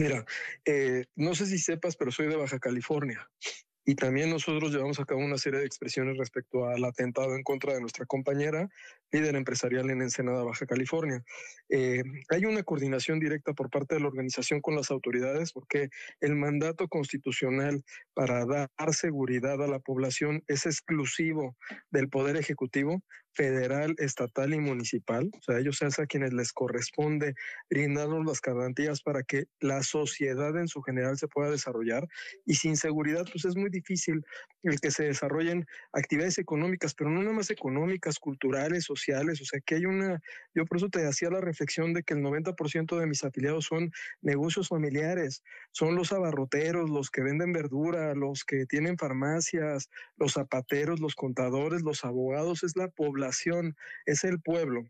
Mira, eh, no sé si sepas, pero soy de Baja California. Y también nosotros llevamos a cabo una serie de expresiones respecto al atentado en contra de nuestra compañera, líder empresarial en Ensenada, Baja California. Eh, hay una coordinación directa por parte de la organización con las autoridades porque el mandato constitucional para dar seguridad a la población es exclusivo del Poder Ejecutivo federal, estatal y municipal. O sea, ellos es a quienes les corresponde brindarnos las garantías para que la sociedad en su general se pueda desarrollar. Y sin seguridad, pues es muy difícil el que se desarrollen actividades económicas, pero no nada más económicas, culturales, sociales. O sea, que hay una, yo por eso te hacía la reflexión de que el 90% de mis afiliados son negocios familiares, son los abarroteros, los que venden verdura, los que tienen farmacias, los zapateros, los contadores, los abogados, es la población es el pueblo.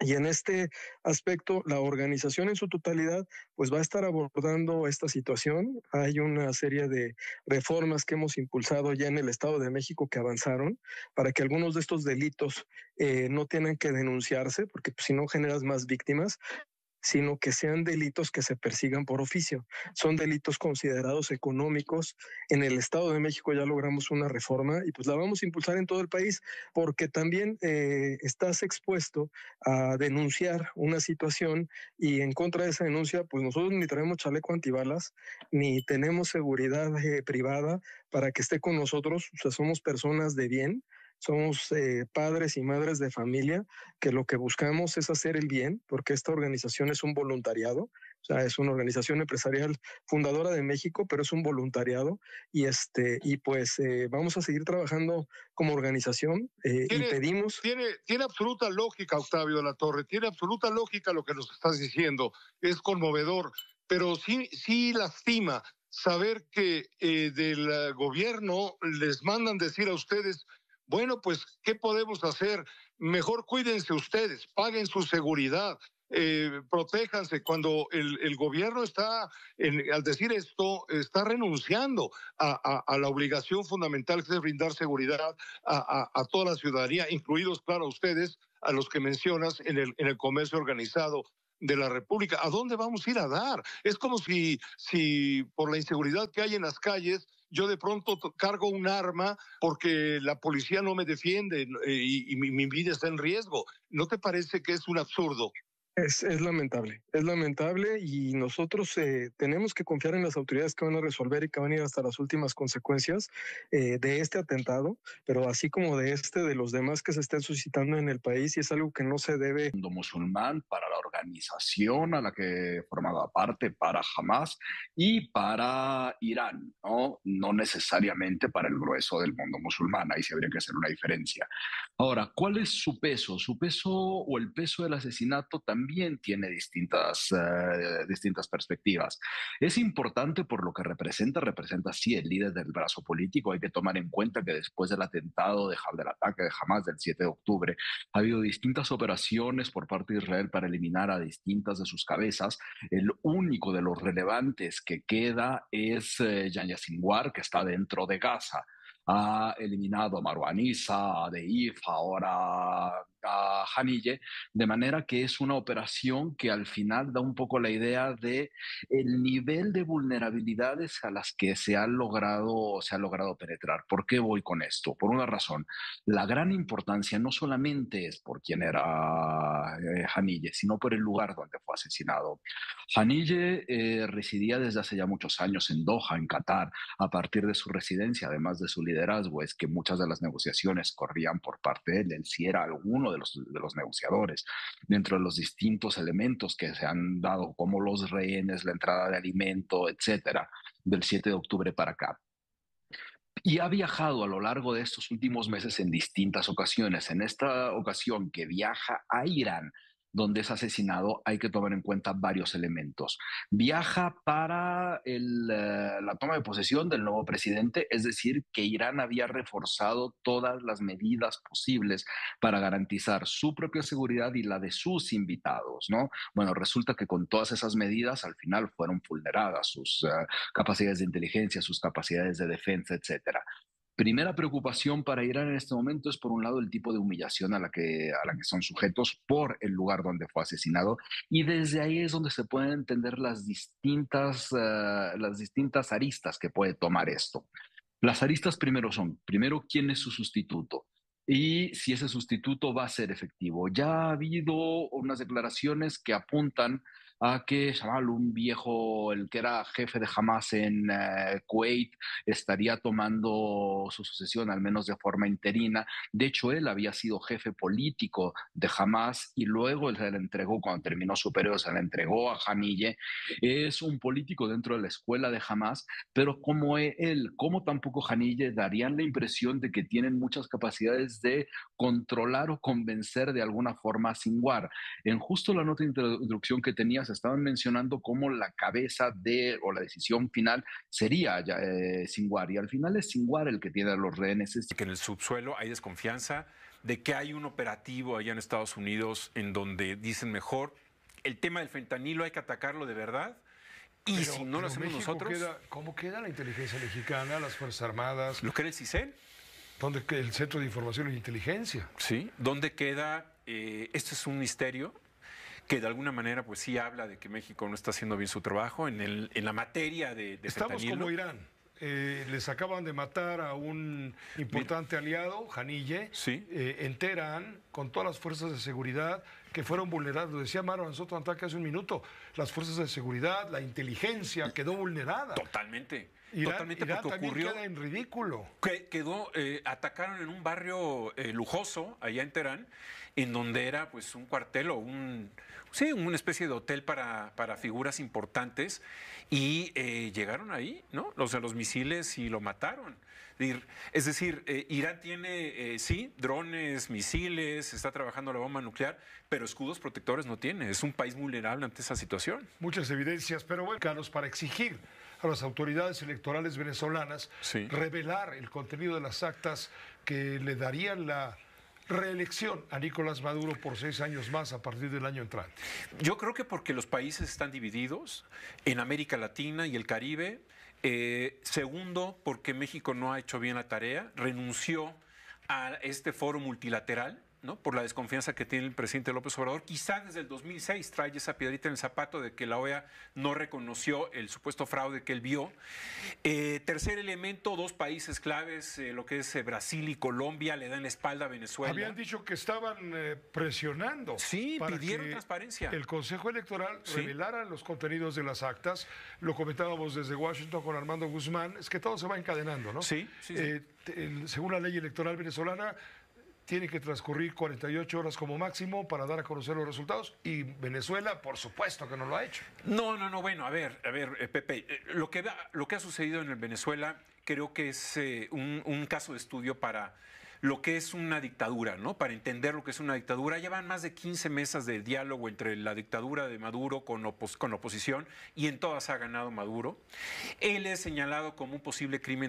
Y en este aspecto, la organización en su totalidad, pues va a estar abordando esta situación. Hay una serie de reformas que hemos impulsado ya en el Estado de México que avanzaron para que algunos de estos delitos eh, no tengan que denunciarse, porque pues, si no generas más víctimas, sino que sean delitos que se persigan por oficio. Son delitos considerados económicos. En el Estado de México ya logramos una reforma y pues la vamos a impulsar en todo el país porque también eh, estás expuesto a denunciar una situación y en contra de esa denuncia, pues nosotros ni traemos chaleco antibalas, ni tenemos seguridad eh, privada para que esté con nosotros, o sea, somos personas de bien somos eh, padres y madres de familia que lo que buscamos es hacer el bien, porque esta organización es un voluntariado, o sea, es una organización empresarial fundadora de México, pero es un voluntariado y este y pues eh, vamos a seguir trabajando como organización eh, y pedimos. Tiene, tiene absoluta lógica, Octavio de la Torre, tiene absoluta lógica lo que nos estás diciendo, es conmovedor, pero sí sí lastima saber que del gobierno les mandan decir a ustedes bueno, pues, ¿qué podemos hacer? Mejor cuídense ustedes, paguen su seguridad, eh, protéjanse. Cuando el, gobierno está, al decir esto, está renunciando a, la obligación fundamental que es brindar seguridad a, toda la ciudadanía, incluidos, claro, ustedes, a los que mencionas en el, comercio organizado de la República. ¿A dónde vamos a ir a dar? Es como si por la inseguridad que hay en las calles, yo de pronto cargo un arma porque la policía no me defiende eh, y, mi vida está en riesgo. ¿No te parece que es un absurdo? Es, es, lamentable, es lamentable y nosotros eh, tenemos que confiar en las autoridades que van a resolver y que van a ir hasta las últimas consecuencias eh, de este atentado, pero así como de este, de los demás que se estén suscitando en el país y es algo que no se debe. mundo Musulmán para la organización a la que formaba parte, para Hamas y para Irán, ¿no? no necesariamente para el grueso del mundo musulmán, ahí sí habría que hacer una diferencia. Ahora, ¿cuál es su peso? Su peso o el peso del asesinato también tiene distintas, eh, distintas perspectivas. Es importante por lo que representa, representa sí el líder del brazo político. Hay que tomar en cuenta que después del atentado, de, del ataque de Hamas del 7 de octubre, ha habido distintas operaciones por parte de Israel para eliminar a distintas de sus cabezas. El único de los relevantes que queda es eh, Yahya que está dentro de Gaza ha eliminado a Maruanisa, de Deif, ahora a Hanille, de manera que es una operación que al final da un poco la idea de el nivel de vulnerabilidades a las que se ha logrado, se ha logrado penetrar. ¿Por qué voy con esto? Por una razón, la gran importancia no solamente es por quién era eh, Hanille, sino por el lugar donde fue asesinado. Hanille eh, residía desde hace ya muchos años en Doha, en Qatar, a partir de su residencia, además de su liderazgo, es que muchas de las negociaciones corrían por parte de él si era alguno de los, negociadores, dentro de los distintos elementos que se han dado, como los rehenes, la entrada de alimento, etcétera, del 7 de octubre para acá. Y ha viajado a lo largo de estos últimos meses en distintas ocasiones. En esta ocasión que viaja a Irán, donde es asesinado, hay que tomar en cuenta varios elementos. Viaja para eh, la toma de posesión del nuevo presidente, es decir, que Irán había reforzado todas las medidas posibles para garantizar su propia seguridad y la de sus invitados, ¿no? Bueno, resulta que con todas esas medidas al final fueron vulneradas sus eh, capacidades de inteligencia, sus capacidades de defensa, etcétera primera preocupación para Irán en este momento es, por un lado, el tipo de humillación a la que, a la que son sujetos por el lugar donde fue asesinado. Y desde ahí es donde se pueden entender las distintas, eh, las distintas aristas que puede tomar esto. Las aristas primero son, primero, ¿quién es su sustituto? Y si ese sustituto va a ser efectivo. Ya ha habido unas declaraciones que apuntan a ah, que un viejo, el que era jefe de Hamas en eh, Kuwait, estaría tomando su sucesión, al menos de forma interina. De hecho, él había sido jefe político de Hamas y luego él se le entregó, cuando terminó su periodo, se le entregó a Janille. Es un político dentro de la escuela de Hamas, pero como e, él, como tampoco Janille, darían la impresión de que tienen muchas capacidades de controlar o convencer de alguna forma a Singuar. En justo la nota de introducción que tenías, estaban mencionando cómo la cabeza de o la decisión final sería eh, Singuar. Y al final es Singuar el que tiene a los rehenes. Que en el subsuelo hay desconfianza de que hay un operativo allá en Estados Unidos en donde dicen mejor, el tema del fentanilo hay que atacarlo de verdad. Y si no lo hacemos nosotros. Queda, ¿Cómo queda la inteligencia mexicana, las Fuerzas Armadas? ¿Lo que era el CISEN? ¿Dónde queda el Centro de Información e Inteligencia? Sí. ¿Dónde queda? Eh, este es un misterio que de alguna manera pues sí habla de que México no está haciendo bien su trabajo en, el, en la materia de, Estamos como Irán. Eh, les acaban de matar a un importante aliado, Janille, ¿Sí? Enteran eh, en con todas las fuerzas de seguridad que fueron vulneradas. Lo decía Maro nosotros Antaque hace un minuto, las fuerzas de seguridad, la inteligencia quedó vulnerada. Totalmente. Irán, totalmente porque ocurrió. Queda en ridículo. Que quedó, eh, atacaron en un barrio eh, lujoso allá en Teherán, en donde era pues un cuartel o un, sí, una especie de hotel para, para figuras importantes y eh, llegaron ahí, ¿no? los los misiles y lo mataron. Es decir, Irán tiene, sí, drones, misiles, está trabajando la bomba nuclear, pero escudos protectores no tiene. Es un país vulnerable ante esa situación. Muchas evidencias, pero bueno, Carlos, para exigir a las autoridades electorales venezolanas revelar el contenido de las actas que le darían la reelección a Nicolás Maduro por seis años más a partir del año entrante? Yo creo que porque los países están divididos en América Latina y el Caribe. Eh, segundo, porque México no ha hecho bien la tarea, renunció a este foro multilateral ¿no? por la desconfianza que tiene el presidente López Obrador. Quizá desde el 2006 trae esa piedrita en el zapato de que la OEA no reconoció el supuesto fraude que él vio. Eh, tercer elemento, dos países claves, eh, lo que es eh, Brasil y Colombia, le dan la espalda a Venezuela. Habían dicho que estaban presionando. Sí, para pidieron transparencia. El Consejo Electoral revelara los contenidos de las actas. Lo comentábamos desde Washington con Armando Guzmán. Es que todo se va encadenando, ¿no? Sí. sí, según la ley electoral venezolana, tiene que transcurrir 48 horas como máximo para dar a conocer los resultados y Venezuela, por supuesto que no lo ha hecho. No, no, no, bueno, a ver, a ver, eh, Pepe, eh, lo, que, lo que ha sucedido en el Venezuela creo que es eh, un, caso de estudio para lo que es una dictadura, ¿no? Para entender lo que es una dictadura. Ya van más de 15 mesas de diálogo entre la dictadura de Maduro con, con oposición y en todas ha ganado Maduro. Él es señalado como un posible crimen.